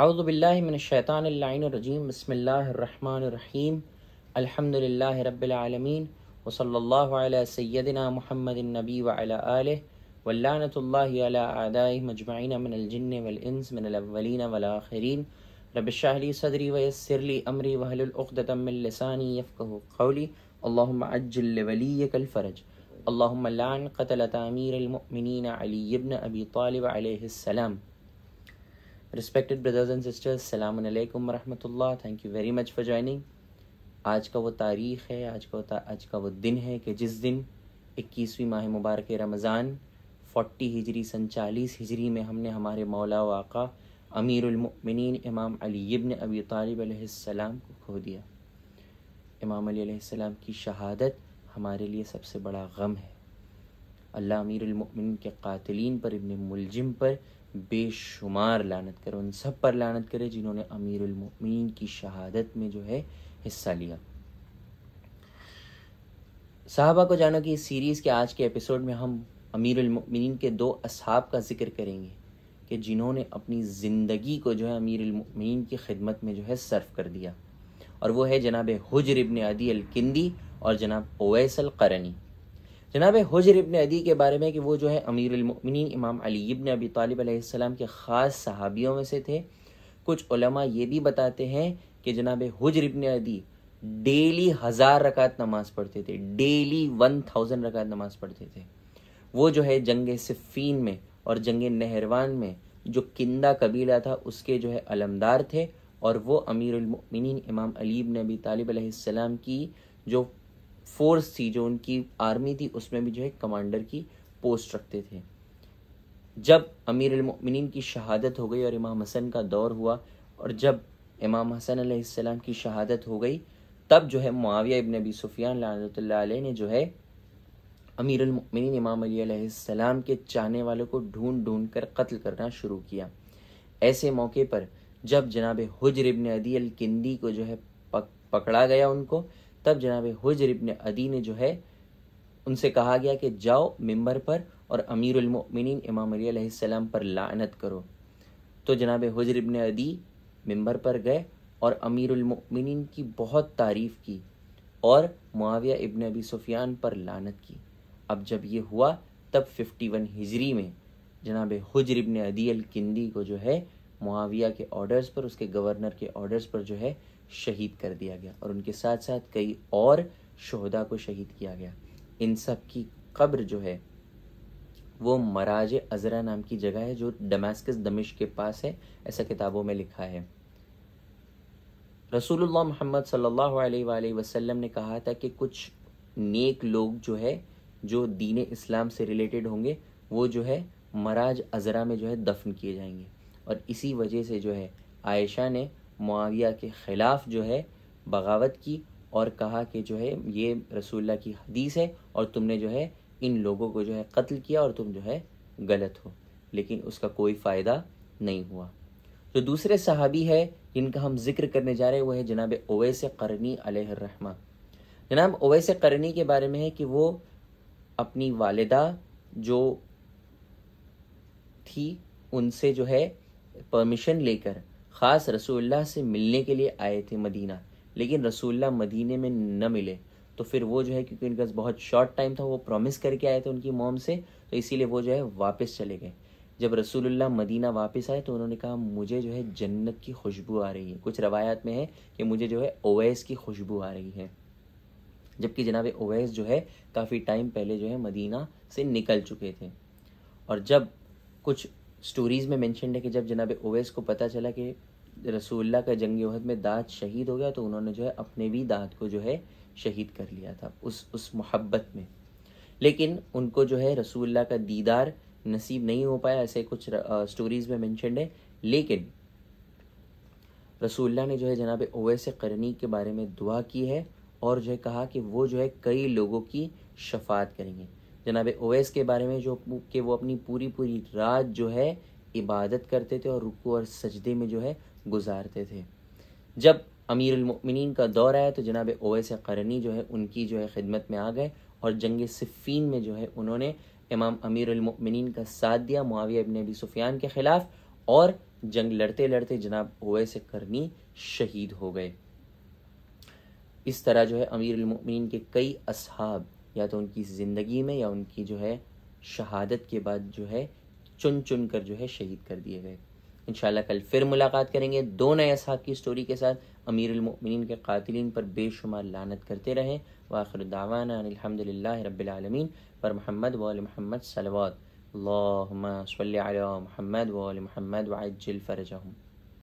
أعوذ بالله من الشيطان اللعين الرجيم بسم الله الرحمن الرحيم الحمد لله رب العالمين وصلى الله على سيدنا محمد النبي وعلى آله واللعنة الله على أعدائه مجمعين من الجن والإنس من الأولين والآخرين رب اشرح لي صدري ويسر لي أمري وهل الأقدة من لساني يفقه قولي اللهم عجل لوليك الفرج اللهم لعن قتلة أمير المؤمنين علي بن أبي طالب عليه السلام respected brothers and sisters सलाम अलैकुम रहमतुल्लाह thank you very much for joining आज का वो तारीख़ है आज का वो आज का वो दिन है कि जिस दिन इक्कीसवीं माह मुबारक रमज़ान फोर्टी हिजरी सन चालीस हिजरी में हमने हमारे मौला वाक़ा अमीरमिन इमाम अली इब्न अबी अलैहिस्सलाम को खो दिया इमाम अलैहिस्सलाम की शहादत हमारे लिए सबसे बड़ा गम है अल्लाह अमीरमिन के कातलीन पर इबन मुलजिम पर बेशुमार लानत करे उन सब पर लानत करे जिन्होंने अमीर उलमीन की शहादत में जो है हिस्सा लिया साहबा को जानो कि इस सीरीज़ के आज के एपिसोड में हम अमीर उलमीन के दो असहाब का जिक्र करेंगे कि जिन्होंने अपनी ज़िंदगी को जो है अमीर उलमीन की खिदमत में जो है सर्फ कर दिया और वो है जनाब हजरबन आदी अदी अलकिंदी और जनाब ओवैसल करनी जनाब हजर इबन अदी के बारे में कि वो जो है अमीर अमीरमिन इमाम अली इबन अबी तालब के ख़ास सहाबियों में से थे कुछ उलमा ये भी बताते हैं कि जनाब हजर इबन अदी डेली हज़ार रकात नमाज़ पढ़ते थे डेली वन थाउजेंड रकात नमाज़ पढ़ते थे वो जो है जंग सिफ़ीन में और जंग नहरवान में जो किंदा कबीला था उसके जो है अलमदार थे और वो अमीरमिन इमाम अलीब नबी तालब की जो फोर्स थी जो उनकी आर्मी थी उसमें भी जो है कमांडर की पोस्ट रखते थे जब अमीर अमीरमिन की शहादत हो गई और इमाम हसन का दौर हुआ और जब इमाम हसन सलाम की शहादत हो गई तब जो है मुआविया इबन अबी सुफियान लाल ने जो है अमीर अमीरमिन इमाम अलीसम के चाहने वालों को ढूंढ ढूंढ कर कत्ल करना शुरू किया ऐसे मौके पर जब जनाब हजर इबन अदी अल किंदी को जो है पकड़ा गया उनको तब जनाब हुज इब्न अदी ने जो है उनसे कहा गया कि जाओ मिंबर पर और अमीर अमीरमिन इमाम अलीसम पर लानत करो तो जनाब हजर इब्न अदी मिंबर पर गए और अमीरमिन की बहुत तारीफ़ की और मुआविया इब्न अबी सुफियान पर लानत की अब जब ये हुआ तब 51 हिजरी में जनाब हजर इब्न अदी अल किंदी को जो है मुआविया के ऑर्डर्स पर उसके गवर्नर के ऑर्डर्स पर जो है शहीद कर दिया गया और उनके साथ साथ कई और शहदा को शहीद किया गया इन सब की कब्र जो है वो मराज अजरा नाम की जगह है जो डमास्कस दमिश के पास है ऐसा किताबों में लिखा है रसूलुल्लाह मोहम्मद सल्लल्लाहु अलैहि वसल्लम ने कहा था कि कुछ नेक लोग जो है जो दीन इस्लाम से रिलेटेड होंगे वो जो है मराज अजरा में जो है दफन किए जाएंगे और इसी वजह से जो है आयशा ने मुआविया के ख़िलाफ़ जो है बगावत की और कहा कि जो है ये रसूल्ला की हदीस है और तुमने जो है इन लोगों को जो है कत्ल किया और तुम जो है गलत हो लेकिन उसका कोई फ़ायदा नहीं हुआ जो तो दूसरे सहाबी है जिनका हम जिक्र करने जा रहे हैं वो है जनाब ओवैस करनी अलहरमा जनाब ओवैस करनी के बारे में है कि वो अपनी वालदा जो थी उनसे जो है परमिशन लेकर ख़ास रसूलुल्लाह से मिलने के लिए आए थे मदीना लेकिन रसूलुल्लाह मदीने में न मिले तो फिर वो जो है क्योंकि उनका बहुत शॉर्ट टाइम था वो प्रॉमिस करके आए थे उनकी मोम से तो इसीलिए वो जो है वापस चले गए जब रसूलुल्लाह मदीना वापस आए तो उन्होंने कहा मुझे जो है जन्नत की खुशबू आ रही है कुछ रवायात में है कि मुझे जो है ओवैस की खुशबू आ रही है जबकि जनाब ओवैस जो है काफ़ी टाइम पहले जो है मदीना से निकल चुके थे और जब कुछ स्टोरीज़ में मैंशन है कि जब जनाब ओवैस को पता चला कि रसूल्ला का जंग वहद में दाँत शहीद हो गया तो उन्होंने जो है अपने भी दाद को जो है शहीद कर लिया था उस उस मोहब्बत में लेकिन उनको जो है रसूल्ला का दीदार नसीब नहीं हो पाया ऐसे कुछ स्टोरीज़ में मैंशनड है लेकिन रसूल्ला ने जो है जनाब ओवैस करनी के बारे में दुआ की है और जो है कहा कि वो जो है कई लोगों की शफात करेंगे जनाब ओवैस के बारे में जो कि वो अपनी पूरी पूरी रात जो है इबादत करते थे और रुकू और सजदे में जो है गुजारते थे जब अमीरमिन का दौर आया तो जनाब ओवैस करनी जो है उनकी जो है खिदमत में आ गए और जंग सिफ़ीन में जो है उन्होंने इमाम अमीर अमीरमिन का साथ दिया मुआविया इबन अबी सुफियान के ख़िलाफ़ और जंग लड़ते लड़ते जनाब ओवैस करनी शहीद हो गए इस तरह जो है अमीरमिन के कई असहाब या तो उनकी ज़िंदगी में या उनकी जो है शहादत के बाद जो है चुन चुन कर जो है शहीद कर दिए गए इन कल फिर मुलाकात करेंगे दो नए असहाब की स्टोरी के साथ अमीरमिन के कातिलिन पर बेशुमार लानत करते रहें वाखिर दावाना अलहमदिल्ला रबालमीन पर महमद वाल महमद सलवात महमद वाल महमद वाजल